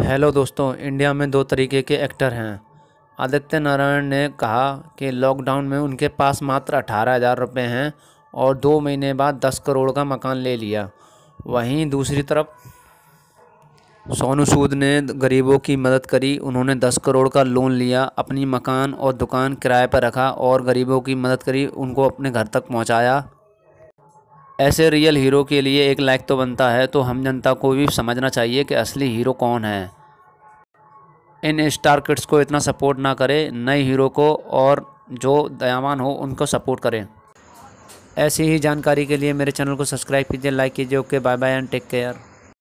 hello दोस्तों India में दो तरीके के एक्टर हैं आदित्य नारायण ने कहा कि लॉकडाउन में उनके पास मात्र अठारह हज़ार रुपये हैं और दो महीने बाद दस करोड़ का मकान ले लिया वहीं दूसरी तरफ सोनू सूद ने गरीबों की मदद करी उन्होंने दस करोड़ का लोन लिया अपनी मकान और दुकान किराए पर रखा और गरीबों की मदद करी उनको अपने घर तक पहुंचाया ऐसे रियल हीरो के लिए एक लाइक तो बनता है तो हम जनता को भी समझना चाहिए कि असली हीरो कौन है इन स्टार किड्स को इतना सपोर्ट ना करें नए हीरो को और जो दयावान हो उनको सपोर्ट करें ऐसी ही जानकारी के लिए मेरे चैनल को सब्सक्राइब कीजिए लाइक कीजिए okay bye bye and take care